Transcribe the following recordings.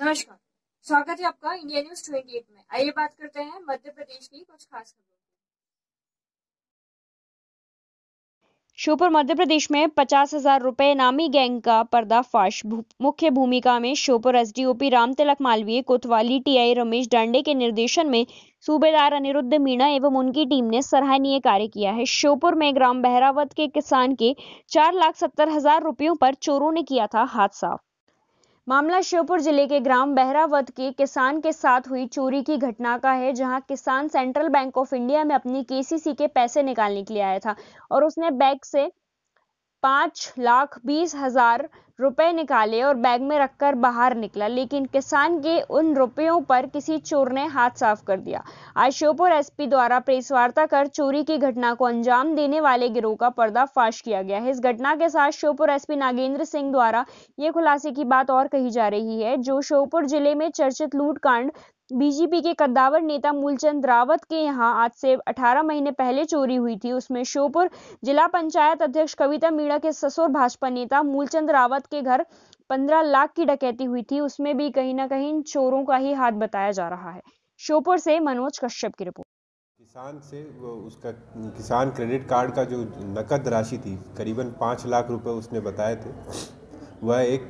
नमस्कार स्वागत है आपका इंडिया न्यूज ट्वेंटी एट में आइए बात करते हैं मध्य प्रदेश की कुछ खास खबरों श्योपुर मध्य प्रदेश में पचास हजार रुपए नामी गैंग का पर्दाफाश मुख्य भूमिका में श्योपुर एसडीओपी राम तिलक मालवीय कोतवाली टीआई रमेश डांडे के निर्देशन में सूबेदार अनिरुद्ध मीणा एवं उनकी टीम ने सराहनीय कार्य किया है श्योपुर में ग्राम बहरावत के किसान के चार लाख सत्तर हजार रुपयों पर चोरों ने किया था हाथ साफ मामला श्योपुर जिले के ग्राम बहरावत के किसान के साथ हुई चोरी की घटना का है जहां किसान सेंट्रल बैंक ऑफ इंडिया में अपनी केसीसी के पैसे निकालने के लिए आया था और उसने बैंक से पांच लाख बीस हजार रुपए निकाले और बैग में रखकर बाहर निकला लेकिन किसान के उन रुपयों पर किसी चोर ने हाथ साफ कर दिया आज श्योपुर एसपी द्वारा प्रेस वार्ता कर चोरी की घटना को अंजाम देने वाले गिरोह का पर्दाफाश किया गया है इस घटना के साथ श्योपुर एसपी नागेंद्र सिंह द्वारा ये खुलासे की बात और कही जा रही है जो श्योपुर जिले में चर्चित लूटकांड बीजेपी के कद्दावर नेता मूलचंद रावत के यहाँ आज से 18 महीने पहले चोरी हुई थी उसमें श्योपुर जिला पंचायत अध्यक्ष कविता मीणा के ससुर भाजपा नेता मूलचंद रावत के घर 15 लाख की डकैती हुई थी उसमें भी कहीं ना कहीं चोरों का ही हाथ बताया जा रहा है श्योपुर से मनोज कश्यप की रिपोर्ट किसान से वो उसका किसान क्रेडिट कार्ड का जो नकद राशि थी करीबन पाँच लाख रुपए उसने बताए थे वह एक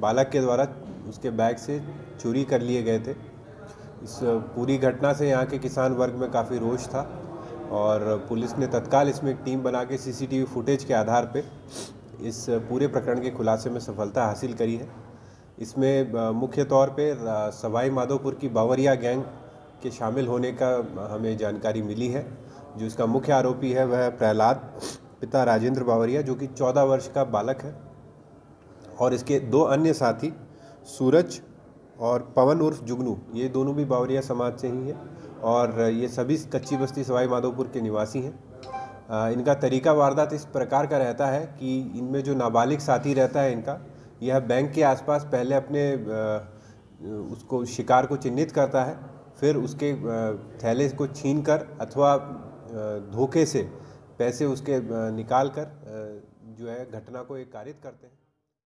बालक के द्वारा उसके बैग से चोरी कर लिए गए थे इस पूरी घटना से यहाँ के किसान वर्ग में काफ़ी रोष था और पुलिस ने तत्काल इसमें एक टीम बना के सीसीटीवी फुटेज के आधार पर इस पूरे प्रकरण के खुलासे में सफलता हासिल करी है इसमें मुख्य तौर पे सवाई माधोपुर की बावरिया गैंग के शामिल होने का हमें जानकारी मिली है जो इसका मुख्य आरोपी है वह प्रहलाद पिता राजेंद्र बावरिया जो कि 14 वर्ष का बालक है और इसके दो अन्य साथी सूरज और पवन उर्फ जुगनू ये दोनों भी बावरिया समाज से ही हैं और ये सभी कच्ची बस्ती सवाई माधोपुर के निवासी हैं इनका तरीका वारदात इस प्रकार का रहता है कि इनमें जो नाबालिग साथी रहता है इनका यह बैंक के आसपास पहले अपने उसको शिकार को चिन्हित करता है फिर उसके थैले को छीन कर अथवा धोखे से पैसे उसके निकाल कर जो है घटना को एक कारित करते हैं